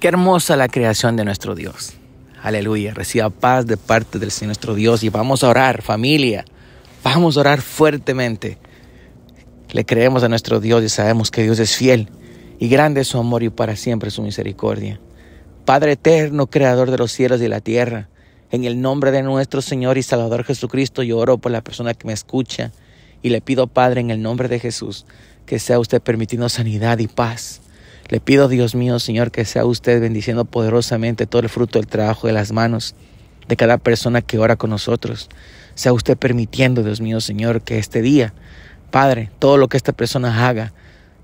Qué hermosa la creación de nuestro Dios. Aleluya, reciba paz de parte del Señor nuestro Dios y vamos a orar, familia. Vamos a orar fuertemente. Le creemos a nuestro Dios y sabemos que Dios es fiel y grande es su amor y para siempre su misericordia. Padre eterno, creador de los cielos y la tierra, en el nombre de nuestro Señor y Salvador Jesucristo, yo oro por la persona que me escucha y le pido, Padre, en el nombre de Jesús, que sea usted permitiendo sanidad y paz le pido, Dios mío, Señor, que sea usted bendiciendo poderosamente todo el fruto del trabajo de las manos de cada persona que ora con nosotros. Sea usted permitiendo, Dios mío, Señor, que este día, Padre, todo lo que esta persona haga,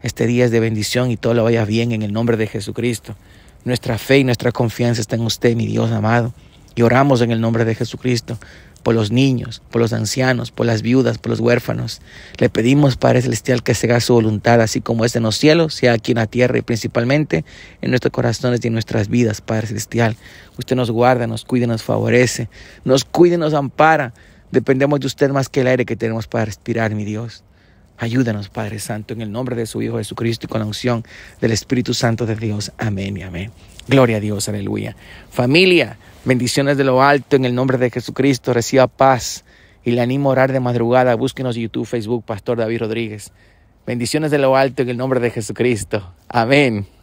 este día es de bendición y todo lo vaya bien en el nombre de Jesucristo. Nuestra fe y nuestra confianza está en usted, mi Dios amado. Y oramos en el nombre de Jesucristo por los niños, por los ancianos, por las viudas, por los huérfanos. Le pedimos, Padre Celestial, que se haga su voluntad, así como es en los cielos, sea aquí en la tierra y principalmente en nuestros corazones y en nuestras vidas, Padre Celestial. Usted nos guarda, nos cuida, nos favorece, nos cuida, nos ampara. Dependemos de usted más que el aire que tenemos para respirar, mi Dios. Ayúdanos, Padre Santo, en el nombre de su Hijo Jesucristo y con la unción del Espíritu Santo de Dios. Amén y amén. Gloria a Dios, aleluya. Familia, bendiciones de lo alto en el nombre de Jesucristo. Reciba paz y le animo a orar de madrugada. Búsquenos en YouTube, Facebook, Pastor David Rodríguez. Bendiciones de lo alto en el nombre de Jesucristo. Amén.